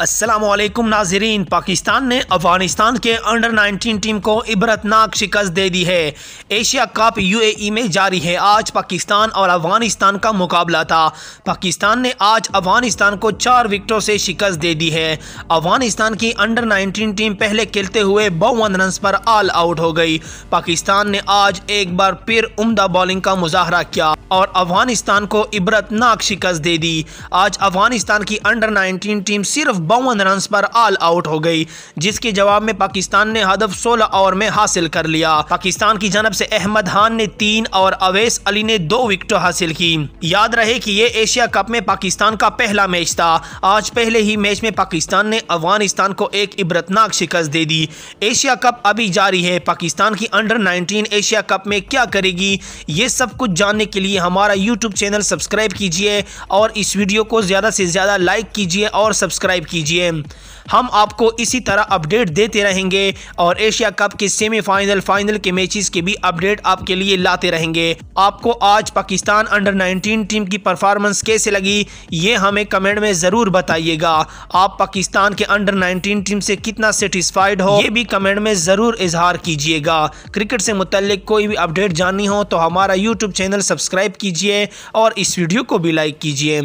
असलम नाजरीन पाकिस्तान ने अफगानिस्तान के अंडर 19 टीम को इबरतनाक शिकस्त दे दी है एशिया कप यूएई में जारी है आज पाकिस्तान और अफगानिस्तान का मुकाबला था पाकिस्तान ने आज अफगानिस्तान को चार विकटों से शिकस्त दे दी है अफगानिस्तान की अंडर 19 टीम पहले खेलते हुए बावन रन पर ऑल आउट हो गई पाकिस्तान ने आज एक बार फिर उमदा बॉलिंग का मुजाहरा किया और अफगानिस्तान को इबरतनाक शिकस्त दे दी आज अफगानिस्तान की अंडर नाइनटीन टीम सिर्फ बावन रन पर ऑल आउट हो गई जिसके जवाब में पाकिस्तान ने हदफ सोलह ओवर में हासिल कर लिया पाकिस्तान की जानब से अहमद खान ने तीन और अवेश अली ने दो विकेट हासिल की याद रहे कि ये एशिया कप में पाकिस्तान का पहला मैच था आज पहले ही मैच में पाकिस्तान ने अफगानिस्तान को एक इबरतनाक शिकस्त दे दी एशिया कप अभी जारी है पाकिस्तान की अंडर 19 एशिया कप में क्या करेगी ये सब कुछ जानने के लिए हमारा यूट्यूब चैनल सब्सक्राइब कीजिए और इस वीडियो को ज़्यादा से ज़्यादा लाइक कीजिए और सब्सक्राइब कीजिए हम आपको इसी तरह अपडेट देते रहेंगे और एशिया कप के सेमीफाइनल फाइनल के मैचेस के भी अपडेट आपके लिए लाते रहेंगे आपको आज पाकिस्तान अंडर 19 टीम की परफॉर्मेंस कैसे लगी ये हमें कमेंट में ज़रूर बताइएगा आप पाकिस्तान के अंडर 19 टीम से कितना सेटिस्फाइड हो ये भी कमेंट में ज़रूर इजहार कीजिएगा क्रिकेट से मुतल कोई भी अपडेट जाननी हो तो हमारा यूट्यूब चैनल सब्सक्राइब कीजिए और इस वीडियो को भी लाइक कीजिए